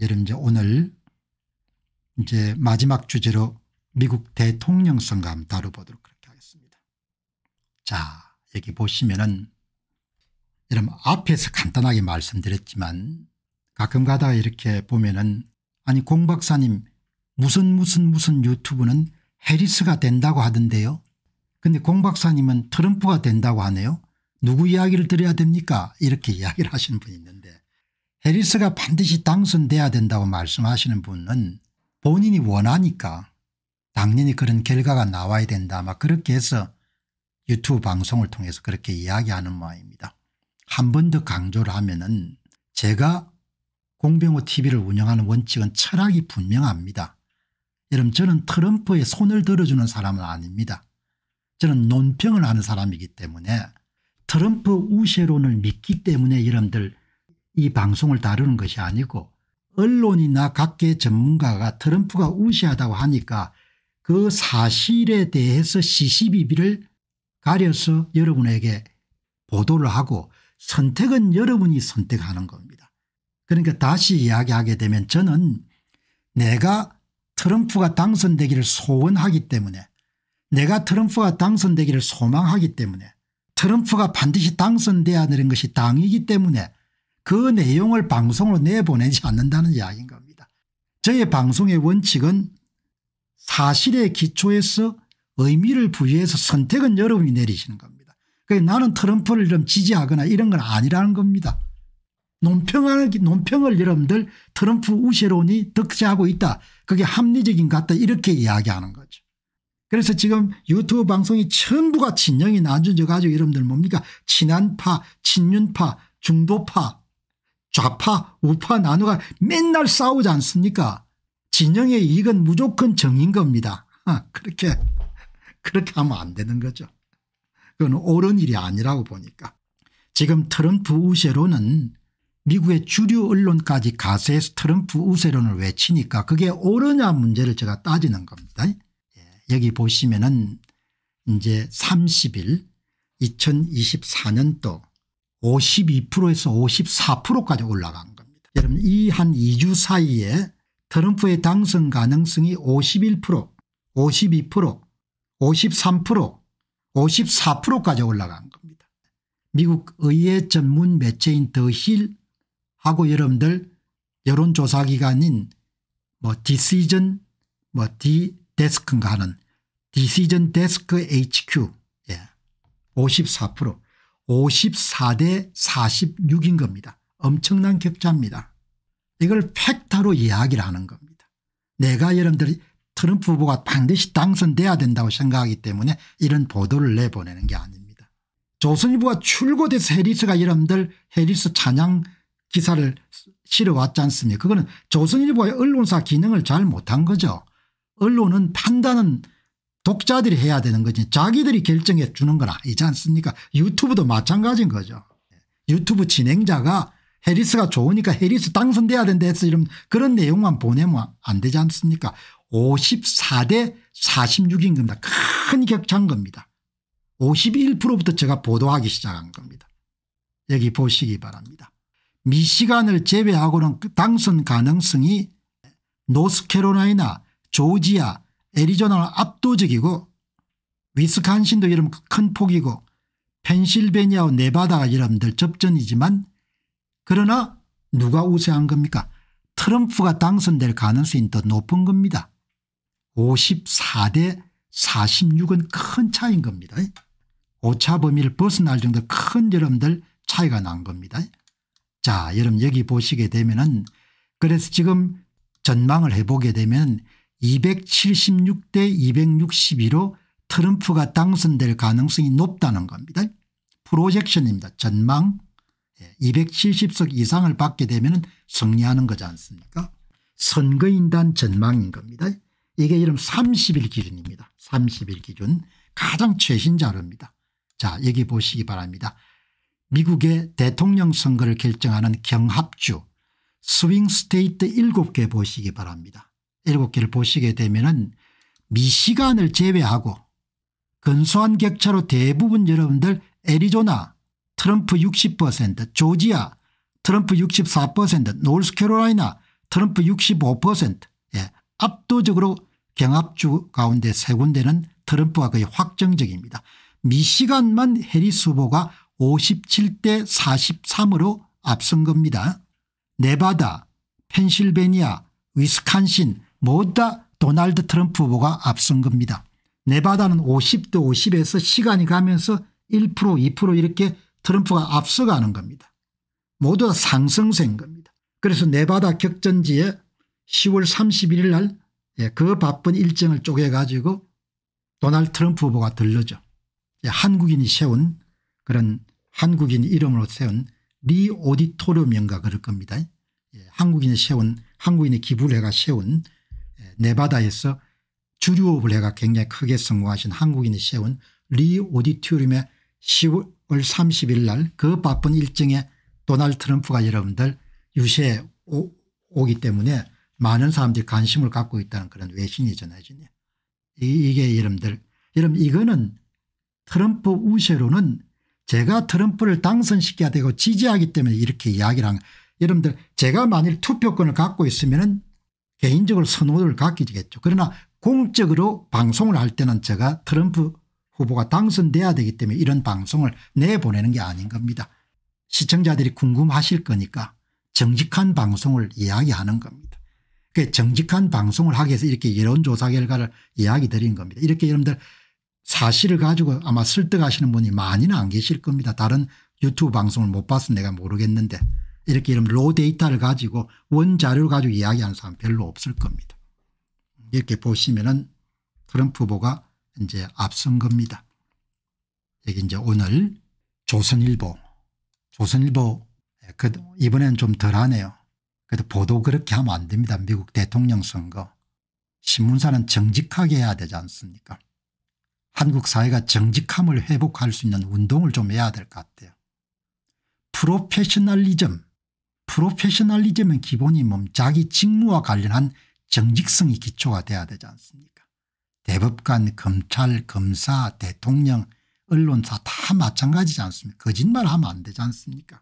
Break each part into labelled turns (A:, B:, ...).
A: 여러분 이제 오늘 이제 마지막 주제로 미국 대통령 선거 한번 다뤄보도록 그렇게 하겠습니다. 자 여기 보시면은 여러분 앞에서 간단하게 말씀드렸지만 가끔 가다가 이렇게 보면은 아니 공 박사님 무슨 무슨 무슨 유튜브는 해리스가 된다고 하던데요. 근데 공 박사님은 트럼프가 된다고 하네요. 누구 이야기를 들어야 됩니까 이렇게 이야기를 하시는 분이 있는데 해리스가 반드시 당선돼야 된다고 말씀하시는 분은 본인이 원하니까 당연히 그런 결과가 나와야 된다 막 그렇게 해서 유튜브 방송을 통해서 그렇게 이야기하는 모양입니다. 한 번 더 강조를 하면 은 제가 공병호 tv를 운영하는 원칙은 철학이 분명합니다. 여러분 저는 트럼프의 손을 들어주는 사람은 아닙니다. 저는 논평을 하는 사람이기 때문에 트럼프 우세론을 믿기 때문에 여러분들 이 방송을 다루는 것이 아니고 언론이나 각계 전문가가 트럼프가 우시하다고 하니까 그 사실에 대해서 시시비비를 가려서 여러분에게 보도를 하고 선택은 여러분이 선택하는 겁니다. 그러니까 다시 이야기하게 되면 저는 내가 트럼프가 당선되기를 소원하기 때문에 내가 트럼프가 당선되기를 소망하기 때문에 트럼프가 반드시 당선돼야 되는 것이 당이기 때문에 그 내용을 방송으로 내보내지 않는다는 이야기인 겁니다. 저의 방송의 원칙은 사실의 기초에서 의미를 부여해서 선택은 여러분이 내리시는 겁니다. 그러니까 나는 트럼프를 좀 지지하거나 이런 건 아니라는 겁니다. 논평을, 논평을 여러분들 트럼프 우세론이 득세하고 있다. 그게 합리적인 것 같다. 이렇게 이야기하는 거죠. 그래서 지금 유튜브 방송이 전부가 진영이 나눠져 가지고 여러분들 뭡니까? 친한파, 친윤파, 중도파 좌파 우파 나누가 맨날 싸우지 않습니까 진영의 이익은 무조건 정인 겁니다 아, 그렇게 그렇게 하면 안 되는 거죠 그건 옳은 일이 아니라고 보니까 지금 트럼프 우세론은 미국의 주류 언론까지 가세해서 트럼프 우세론을 외치니까 그게 옳으냐 문제를 제가 따지는 겁니다. 예, 여기 보시면은 이제 30일 2024년도 52%에서 54%까지 올라간 겁니다. 여러분 이 한 2주 사이에 트럼프의 당선 가능성이 51%, 52%, 53%, 54%까지 올라간 겁니다. 미국 의회 전문 매체인 더힐하고 여러분들 여론조사기관인 뭐 디시전 뭐 디데스크인가 하는 디시전 데스크 HQ 예. 54% 54대 46인 겁니다. 엄청난 격차입니다. 이걸 팩타로 이야기를 하는 겁니다. 내가 여러분들이 트럼프 후보가 반드시 당선돼야 된다고 생각하기 때문에 이런 보도를 내보내는 게 아닙니다. 조선일보가 출고돼서 해리스가 여러분들 해리스 찬양 기사를 실어왔지 않습니까 그거는 조선일보의 언론사 기능을 잘 못한 거죠. 언론은 판단은 독자들이 해야 되는 거지 자기들이 결정해 주는 건 아니지 않습니까 유튜브도 마찬가지인 거죠. 유튜브 진행자가 해리스가 좋으니까 해리스 당선돼야 된다 해서 이런 그런 내용만 보내면 안 되지 않습니까 54대 46인 겁니다. 큰 격차인 겁니다. 51%부터 제가 보도하기 시작한 겁니다. 여기 보시기 바랍니다. 미시간을 제외하고는 당선 가능성이 노스캐롤라이나 조지아 애리조나는 압도적이고 위스칸신도 이름 큰 폭이고 펜실베니아와 네바다가 여러분들 접전이지만 그러나 누가 우세한 겁니까 트럼프가 당선될 가능성이 더 높은 겁니다. 54대 46은 큰 차이인 겁니다. 오차 범위를 벗어날 정도 큰 여러분들 차이가 난 겁니다. 자 여러분 여기 보시게 되면 은 그래서 지금 전망을 해보게 되면 276대 2 6 2로 트럼프가 당선될 가능성이 높다는 겁니다. 프로젝션입니다. 전망 270석 예, 이상을 받게 되면 승리하는 거지 않습니까 선거인단 전망인 겁니다. 이게 이름 30일 기준입니다. 30일 기준 가장 최신 자료입니다. 자 여기 보시기 바랍니다. 미국의 대통령 선거를 결정하는 경합주 스윙 스테이트 7개 보시기 바랍니다. 일곱 개를 보시게 되면은 미시간을 제외하고 근소한 격차로 대부분 여러분들 애리조나 트럼프 60% 조지아 트럼프 64% 노스캐롤라이나 트럼프 65% 예, 압도적으로 경합주 가운데 세 군데는 트럼프가 거의 확정적입니다. 미시간만 해리스 후보가 57대 43으로 앞선 겁니다. 네바다, 펜실베니아, 위스칸신, 모두 다 도널드 트럼프 후보가 앞선 겁니다. 네바다는 50대 50에서 시간이 가면서 1% 2% 이렇게 트럼프가 앞서가는 겁니다. 모두 다 상승세인 겁니다. 그래서 네바다 격전지에 10월 31일 날그 예, 바쁜 일정을 쪼개가지고 도널드 트럼프 후보가 들르죠. 예, 한국인이 세운 그런 한국인 이름으로 세운 리 오디토리움인가 그럴 겁니다. 예, 한국인이 세운 한국인의 기부를 해가 세운 네바다에서 주류업을 해가 굉장히 크게 성공하신 한국인이 세운 리오디튜리의 10월 30일 날 그 바쁜 일정에 도널드 트럼프가 여러분들 유세에 오, 오기 때문에 많은 사람들이 관심을 갖고 있다는 그런 외신이 전해지네요. 이게 여러분들 여러분 이거는 트럼프 우세로는 제가 트럼프를 당선시켜야 되고 지지하기 때문에 이렇게 이야기를 한 여러분들 제가 만일 투표권을 갖고 있으면 개인적으로 선호를 갖기겠죠. 그러나 공적으로 방송을 할 때는 제가 트럼프 후보가 당선돼야 되기 때문에 이런 방송을 내보내는 게 아닌 겁니다. 시청자들이 궁금하실 거니까 정직한 방송을 이야기하는 겁니다. 그 정직한 방송을 하기 위해서 이렇게 여론조사 결과를 이야기 드린 겁니다. 이렇게 여러분들 사실을 가지고 아마 설득하시는 분이 많이는 안 계실 겁니다. 다른 유튜브 방송을 못 봐서 내가 모르겠는데 이렇게 이름 로 데이터를 가지고 원자료를 가지고 이야기하는 사람 별로 없을 겁니다. 이렇게 보시면은 트럼프 후보가 이제 앞선 겁니다. 여기 이제 오늘 조선일보 조선일보 예, 그 이번엔 좀 덜하네요. 그래도 보도 그렇게 하면 안 됩니다. 미국 대통령 선거. 신문사는 정직하게 해야 되지 않습니까 한국 사회가 정직함을 회복할 수 있는 운동을 좀 해야 될 것 같아요. 프로페셔널리즘 프로페셔널리즘의 기본이 몸 자기 직무와 관련한 정직성이 기초가 돼야 되지 않습니까 대법관 검찰 검사 대통령 언론사 다 마찬가지지 않습니까 거짓말하면 안 되지 않습니까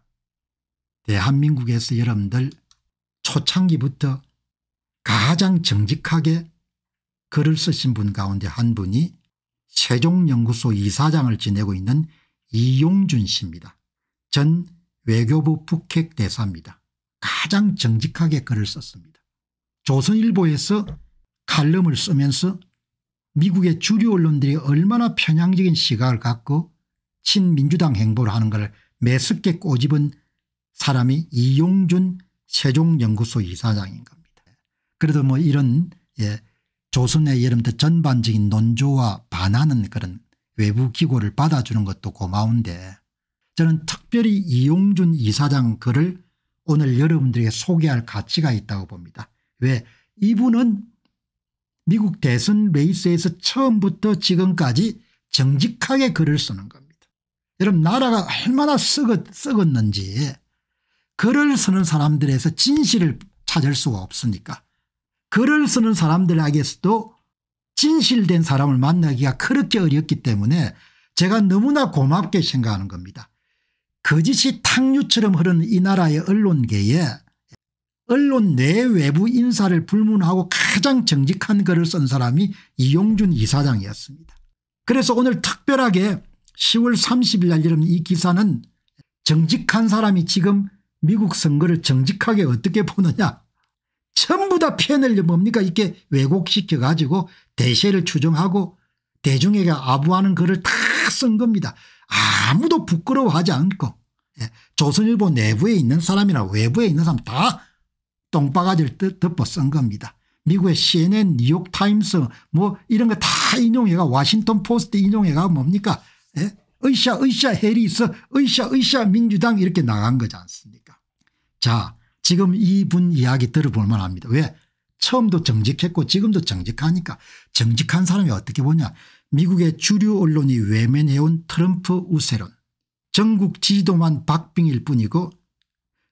A: 대한민국에서 여러분들 초창기부터 가장 정직하게 글을 쓰신 분 가운데 한 분이 세종연구소 이사장을 지내고 있는 이용준 씨입니다. 전 외교부 북핵 대사입니다. 가장 정직하게 글을 썼습니다. 조선일보에서 칼럼을 쓰면서 미국의 주류 언론들이 얼마나 편향적인 시각을 갖고 친민주당 행보를 하는 걸 매섭게 꼬집은 사람이 이용준 세종연구소 이사장인 겁니다. 그래도 뭐 이런 예, 조선의 예름들 전반적인 논조와 반하는 그런 외부 기고를 받아주는 것도 고마운데 저는 특별히 이용준 이사장 글을 오늘 여러분들에게 소개할 가치가 있다고 봅니다. 왜 이분은 미국 대선 레이스에서 처음부터 지금까지 정직하게 글을 쓰는 겁니다. 여러분 나라가 얼마나 썩었, 썩었는지 글을 쓰는 사람들에서 진실을 찾을 수가 없으니까 글을 쓰는 사람들에게서도 진실된 사람을 만나기가 그렇게 어렵기 때문에 제가 너무나 고맙게 생각하는 겁니다. 거짓이 탕류처럼 흐르는 이 나라의 언론계에 언론 내 외부 인사를 불문하고 가장 정직한 글을 쓴 사람이 이용준 이사장이었습니다. 그래서 오늘 특별하게 10월 30일 날여러이 기사는 정직한 사람이 지금 미국 선거를 정직하게 어떻게 보느냐 전부 다 펜을 뭡니까 이렇게 왜곡시켜 가지고 대세를 추정하고 대중에게 아부하는 글을 다 쓴 겁니다. 아무도 부끄러워하지 않고 예, 조선일보 내부에 있는 사람이나 외부에 있는 사람 다 똥바가지를 덮어 쓴 겁니다. 미국의 CNN, 뉴욕타임스 뭐 이런 거 다 인용해가 와싱턴 포스트 인용해가 뭡니까 예? 으쌰 으쌰 해리스 으쌰 으쌰 민주당 이렇게 나간 거지 않습니까 자 지금 이분 이야기 들어볼 만합니다. 왜 처음도 정직했고 지금도 정직하니까 정직한 사람이 어떻게 보냐 미국의 주류 언론이 외면해온 트럼프 우세론 전국 지도만 지 박빙일 뿐이고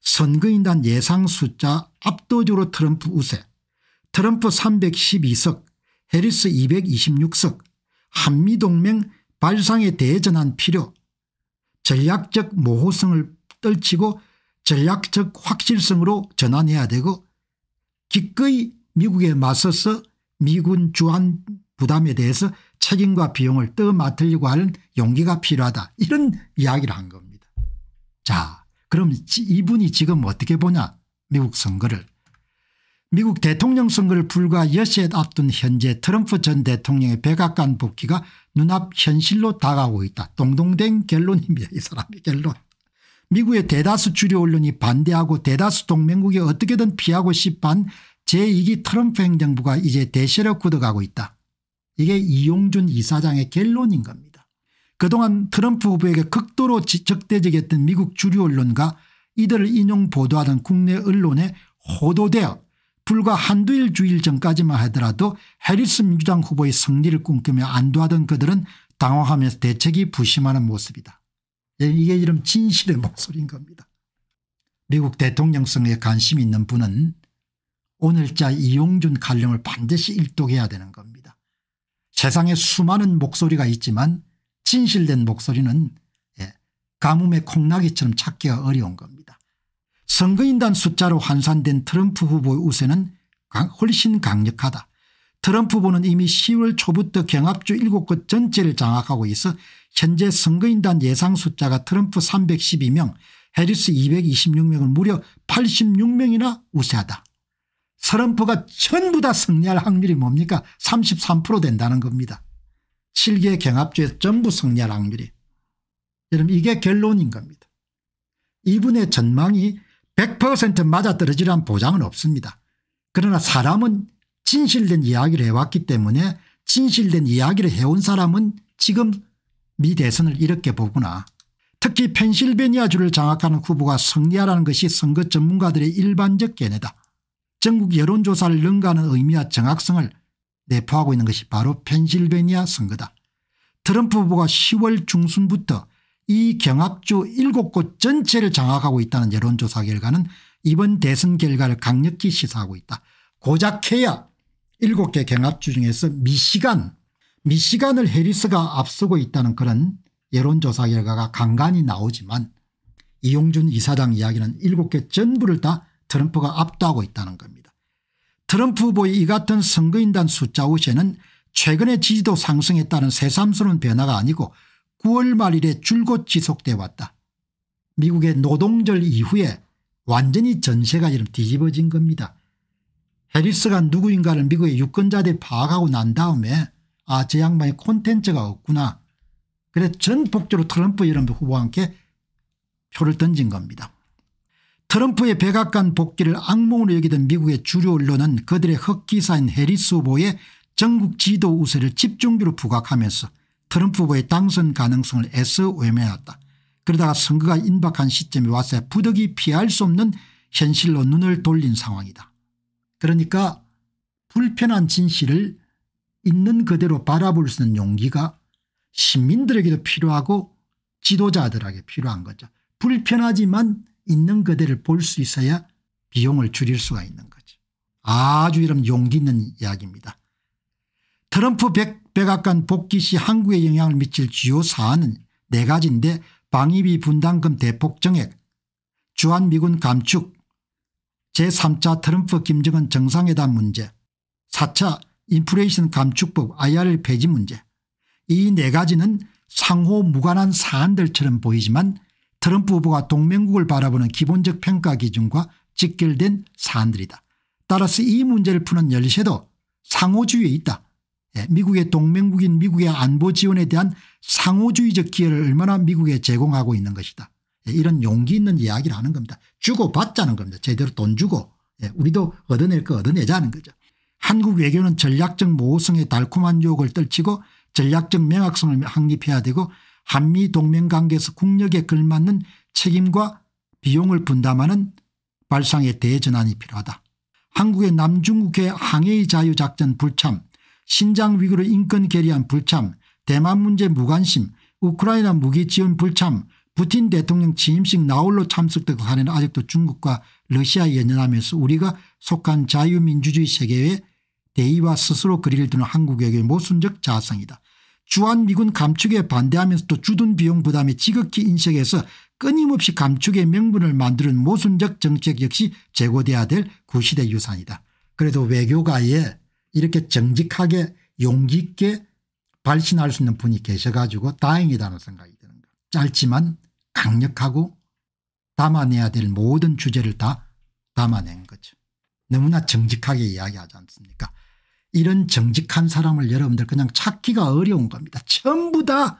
A: 선거인단 예상 숫자 압도적으로 트럼프 우세 트럼프 312석 해리스 226석 한미동맹 발상에 대전한 필요 전략적 모호성을 떨치고 전략적 확실성으로 전환해야 되고 기꺼이 미국에 맞서서 미군 주한 부담에 대해서 책임과 비용을 떠 맡으려고 하는 용기가 필요하다 이런 이야기를 한 겁니다. 자 그럼 이분이 지금 어떻게 보냐 미국 선거를 미국 대통령 선거를 불과 6시 앞둔 현재 트럼프 전 대통령의 백악관 복귀가 눈앞 현실로 다가오고 있다. 동동된 결론입니다. 이 사람의 결론. 미국의 대다수 주류 언론이 반대하고 대다수 동맹국이 어떻게든 피하고 싶어한 제2기 트럼프 행정부가 이제 대세로 굳어가고 있다. 이게 이용준 이사장의 결론인 겁니다. 그동안 트럼프 후보에게 극도로 적대적이었던 미국 주류 언론과 이들을 인용 보도하던 국내 언론에 호도되어 불과 한두일 주일 전까지만 하더라도 해리스 민주당 후보의 승리를 꿈꾸며 안도하던 그들은 당황하면서 대책이 부심하는 모습이다. 예, 이게 이런 진실의 목소리인 겁니다. 미국 대통령 선거에 관심 있는 분은 오늘자 이용준 칼럼을 반드시 일독해야 되는 겁니다. 세상에 수많은 목소리가 있지만 진실된 목소리는 예, 가뭄의 콩나기처럼 찾기가 어려운 겁니다. 선거인단 숫자로 환산된 트럼프 후보의 우세는 훨씬 강력하다. 트럼프 후보는 이미 10월 초부터 경합주 7곳 전체를 장악하고 있어 현재 선거인단 예상 숫자가 트럼프 312명 해리스 226명을 무려 86명이나 우세하다. 트럼프가 전부 다 승리할 확률이 뭡니까 33% 된다는 겁니다. 7개 경합주에 전부 승리할 확률이. 여러분 이게 결론인 겁니다. 이분의 전망이 100% 맞아떨어지란 보장은 없습니다. 그러나 사람은 진실된 이야기를 해왔기 때문에 진실된 이야기를 해온 사람은 지금 미 대선을 이렇게 보구나. 특히 펜실베니아주를 장악하는 후보가 승리하라는 것이 선거 전문가들의 일반적 견해다. 전국 여론조사를 능가하는 의미와 정확성을 내포하고 있는 것이 바로 펜실베니아 선거다. 트럼프 후보가 10월 중순부터 이 경합주 7곳 전체를 장악하고 있다는 여론조사 결과는 이번 대선 결과를 강력히 시사하고 있다. 고작해야 7개 경합주 중에서 미시간 미시간을 해리스가 앞서고 있다는 그런 여론조사 결과가 간간히 나오지만 이용준 이사장 이야기는 7개 전부를 다 트럼프가 압도하고 있다는 겁니다. 트럼프 후보의 이 같은 선거인단 숫자 우세는 최근의 지지도 상승했다는 새삼스러운 변화가 아니고 9월 말 이래 줄곧 지속돼 왔다. 미국의 노동절 이후에 완전히 전세가 이름 뒤집어진 겁니다. 해리스가 누구인가를 미국의 유권자들이 파악하고 난 다음에 아저양반이 콘텐츠가 없구나. 그래 전폭적으로 트럼프 이름 후보와 함께 표를 던진 겁니다. 트럼프의 백악관 복귀를 악몽으로 여기던 미국의 주류 언론은 그들의 흑기사인 해리스 후보의 전국 지도 우세를 집중적으로 부각하면서 트럼프 후보의 당선 가능성을 애써 외면했다. 그러다가 선거가 임박한 시점이 와서 부득이 피할 수 없는 현실로 눈을 돌린 상황이다. 그러니까 불편한 진실을 있는 그대로 바라볼 수 있는 용기가 시민들에게도 필요하고 지도자들에게 필요한 거죠. 불편하지만 있는 그대를 볼 수 있어야 비용을 줄일 수가 있는 거죠. 아주 이런 용기 있는 이야기입니다. 트럼프 백, 백악관 복귀 시 한국에 영향을 미칠 주요 사안은 네 가지인데 방위비 분담금 대폭 정액, 주한미군 감축, 제3차 트럼프 김정은 정상회담 문제, 4차 인플레이션 감축법 IRL 폐지 문제 이 네 가지는 상호 무관한 사안들처럼 보이지만 트럼프 후보가 동맹국을 바라보는 기본적 평가 기준과 직결된 사안들이다. 따라서 이 문제를 푸는 열쇠도 상호주의에 있다. 예, 미국의 동맹국인 미국의 안보 지원에 대한 상호주의적 기회를 얼마나 미국에 제공하고 있는 것이다. 예, 이런 용기 있는 이야기를 하는 겁니다. 주고 받자는 겁니다. 제대로 돈 주고 예, 우리도 얻어낼 거 얻어내자는 거죠. 한국 외교는 전략적 모호성의 달콤한 유혹을 떨치고 전략적 명확성을 확립해야 되고 한미 동맹관계에서 국력에 걸맞는 책임과 비용을 분담하는 발상의 대전환이 필요하다. 한국의 남중국해 항해의 자유작전 불참, 신장 위구르 인권 결의안 불참, 대만 문제 무관심, 우크라이나 무기 지원 불참, 부틴 대통령 지임식 나홀로 참석 되고하는 아직도 중국과 러시아에 연연하면서 우리가 속한 자유민주주의 세계의 대의와 스스로 그리를 두는 한국에게 모순적 자성이다. 주한미군 감축에 반대하면서도 주둔 비용 부담이 지극히 인식해서 끊임없이 감축의 명분을 만드는 모순적 정책 역시 제고돼야 될 구시대 유산이다. 그래도 외교가에 이렇게 정직하게 용기 있게 발신할 수 있는 분이 계셔가지고 다행이다는 생각이 드는 거 짧지만 강력하고 담아내야 될 모든 주제를 다 담아낸 거죠. 너무나 정직하게 이야기하지 않습니까 이런 정직한 사람을 여러분들 그냥 찾기가 어려운 겁니다. 전부 다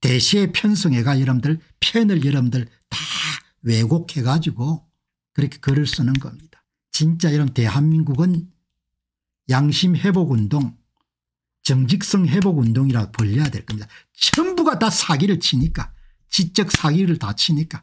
A: 대시의 편성애가 여러분들 편을 여러분들 다 왜곡해 가지고 그렇게 글을 쓰는 겁니다. 진짜 이런 대한민국은 양심 회복운동 정직성 회복운동이라 불려야 될 겁니다. 전부가 다 사기를 치니까 지적 사기를 다 치니까